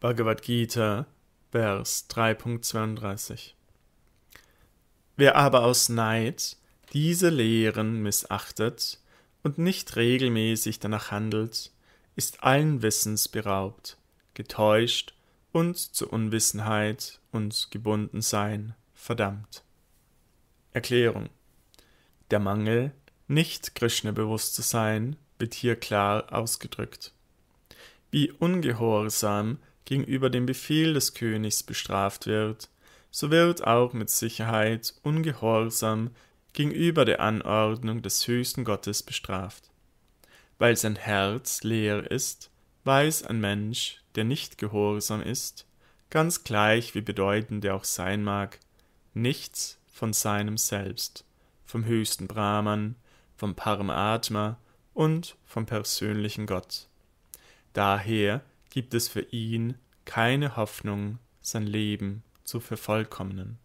Bhagavad Gita, Vers 3.32. Wer aber aus Neid diese Lehren missachtet und nicht regelmäßig danach handelt, ist allen Wissens beraubt, getäuscht und zu Unwissenheit und Gebundensein verdammt. Erklärung Der Mangel, nicht Krishna bewusst zu sein, wird hier klar ausgedrückt. Wie ungehorsam gegenüber dem Befehl des Königs bestraft wird, so wird auch mit Sicherheit Ungehorsam gegenüber der Anordnung des höchsten Gottes bestraft. Weil sein Herz leer ist, weiß ein Mensch, der nicht gehorsam ist, ganz gleich wie bedeutend er auch sein mag, nichts von seinem Selbst, vom höchsten Brahman, vom Paramatma und vom persönlichen Gott. Daher gibt es für ihn keine Hoffnung, sein Leben zu vervollkommnen